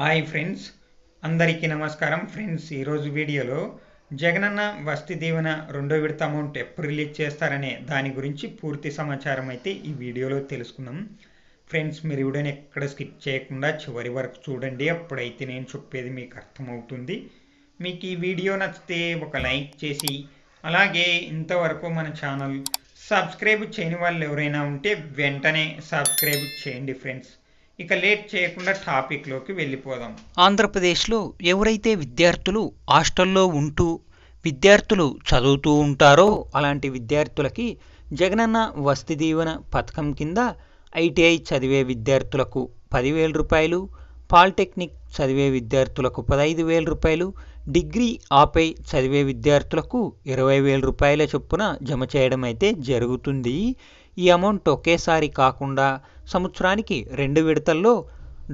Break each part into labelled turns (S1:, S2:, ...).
S1: hi friends అందరికీ నమస్కారం friends ఈరోజు వీడియోలో జగనన్న వస్తి దీవెన రెండో విడత అమౌంట్ ఎప్పుడు రిలీజ్ చేస్తారనే దాని గురించి పూర్తి సమాచారం అయితే ఈ వీడియోలో తెలుసుకుందాం ఫ్రెండ్స్ మీరు వీడియోని ఎక్కడ స్కిప్ చేయకుండా చివరి వరకు చూడండి అప్పుడైతే నేను చెప్పేది మీకు అర్థమవుతుంది మీకు ఈ వీడియో నచ్చితే ఒక లైక్ చేసి అలాగే ఇంతవరకు మన ఛానల్ సబ్స్క్రైబ్ చేయని వాళ్ళు ఎవరైనా ఉంటే వెంటనే సబ్స్క్రైబ్ చేయండి ఫ్రెండ్స్ ఇక లేట్ చేయకుండా టాపిక్లోకి వెళ్ళిపోదాం
S2: ఆంధ్రప్రదేశ్లో ఎవరైతే విద్యార్థులు హాస్టల్లో ఉంటూ విద్యార్థులు చదువుతూ ఉంటారో అలాంటి విద్యార్థులకి జగనన్న వసతి దీవెన పథకం కింద ఐటీఐ చదివే విద్యార్థులకు పదివేల రూపాయలు పాలిటెక్నిక్ చదివే విద్యార్థులకు పదహైదు వేల రూపాయలు డిగ్రీ ఆపై చదివే విద్యార్థులకు ఇరవై వేల రూపాయల చొప్పున జమ చేయడం అయితే జరుగుతుంది ఈ అమౌంట్ ఒకేసారి కాకుండా సంవత్సరానికి రెండు విడతల్లో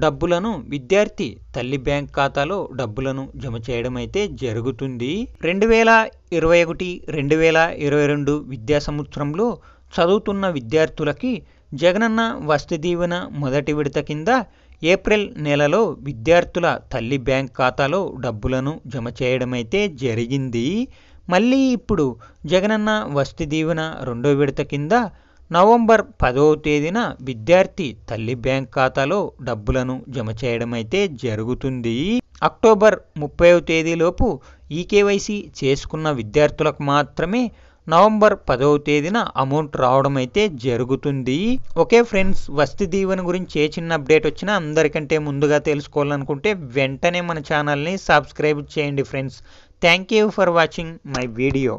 S2: డబ్బులను విద్యార్థి తల్లి బ్యాంక్ ఖాతాలో డబ్బులను జమ చేయడం అయితే జరుగుతుంది రెండు వేల ఇరవై ఒకటి రెండు వేల ఇరవై రెండు విద్యా సంవత్సరంలో చదువుతున్న విద్యార్థులకి జగనన్న వసతి దీవెన మొదటి విడత కింద ఏప్రిల్ నెలలో విద్యార్థుల తల్లి బ్యాంక్ ఖాతాలో డబ్బులను జమ చేయడమైతే జరిగింది మళ్ళీ ఇప్పుడు జగనన్న వసతి దీవెన రెండో విడత కింద నవంబర్ పదవ తేదీన విద్యార్థి తల్లి బ్యాంక్ ఖాతాలో డబ్బులను జమ చేయడం అయితే జరుగుతుంది అక్టోబర్ ముప్పై తేదీలోపు ఈకేవైసీ చేసుకున్న విద్యార్థులకు మాత్రమే నవంబర్ పదవ తేదీన అమౌంట్ రావడం అయితే జరుగుతుంది ఓకే ఫ్రెండ్స్ వస్తు దీవెన గురించి ఏ చిన్న అప్డేట్ వచ్చినా అందరికంటే ముందుగా తెలుసుకోవాలనుకుంటే వెంటనే మన ఛానల్ని సబ్స్క్రైబ్ చేయండి friends thank you for watching my video